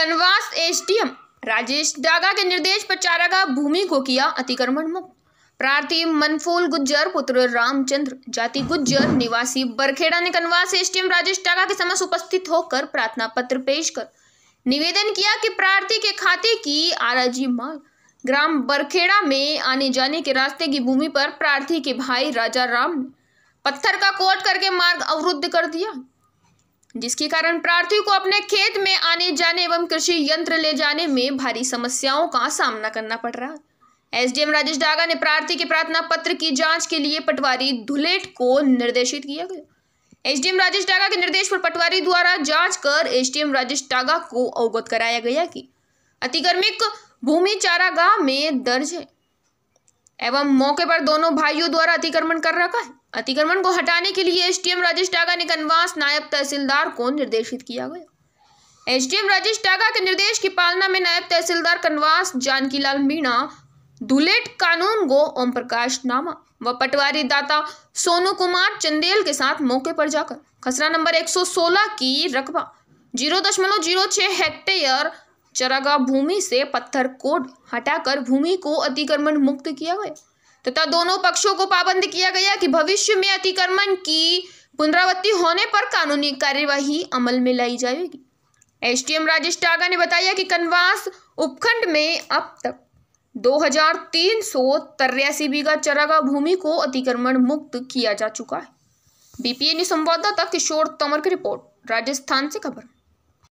कनवास SDM Rajesh Daga के निर्देश पर चारागा भूमि को किया अतिक्रमण मुक्त प्रार्थी मनफूल गुज्जर पुत्र रामचंद्र जाति गुज्जर निवासी बरखेड़ा ने कनवास एसडीएम राजेश डागा के समक्ष उपस्थित होकर प्रार्थना पत्र पेश कर निवेदन किया कि प्रार्थी के खाते की आराजी मांग ग्राम बरखेड़ा में आने जाने के रास्ते की भूमि पर प्रार्थी के भाई राजा राम पत्थर का कोट करके मार्ग अवरुद्ध कर दिया जिसके कारण प्रार्थियों को अपने खेत में आने जाने एवं कृषि यंत्र ले जाने में भारी समस्याओं का सामना करना पड़ रहा एसडीएम राजेश डागा ने प्रार्थी के प्रार्थना पत्र की जांच के लिए पटवारी धुलेट को निर्देशित किया गया एसडीएम राजेश डागा के निर्देश पर पटवारी द्वारा जांच कर एसडीएम राजेश डागा को अवगत कराया गया कि अतिक्रमिक भूमि चारागाह में दर्ज है एवं मौके पर दोनों भाइयों द्वारा अतिक्रमण कर रखा है अतिक्रमण को हटाने के लिए एसडीएम राजेश टागा ने कनवास नायब तहसीलदार को निर्देशित किया गया एसडीएम राजेश टागा के निर्देश की पालना में नायब तहसीलदार कन्वास जानकीलाल मीणा दुलेट कानून गो ओम प्रकाश नामा व पटवारी दाता सोनू कुमार चंदेल के साथ मौके पर जाकर खसरा नंबर 116 की रकबा जीरो दशमलव जीरो छः हेक्टेयर चरागा भूमि से पत्थर कोड हटाकर भूमि को अतिक्रमण मुक्त किया गया तथा दोनों पक्षों को पाबंद किया गया कि भविष्य में अतिक्रमण की पुनरावृत्ति होने पर कानूनी कार्यवाही अमल में लाई जाएगी एसटीएम राजेश टागा ने बताया कि कनवास उपखंड में अब तक दो हजार तीन सौ तिरासी बीघा चरागा भूमि को अतिक्रमण मुक्त किया जा चुका है बीपीएन संवाददाता किशोर तमर की रिपोर्ट राजस्थान से खबर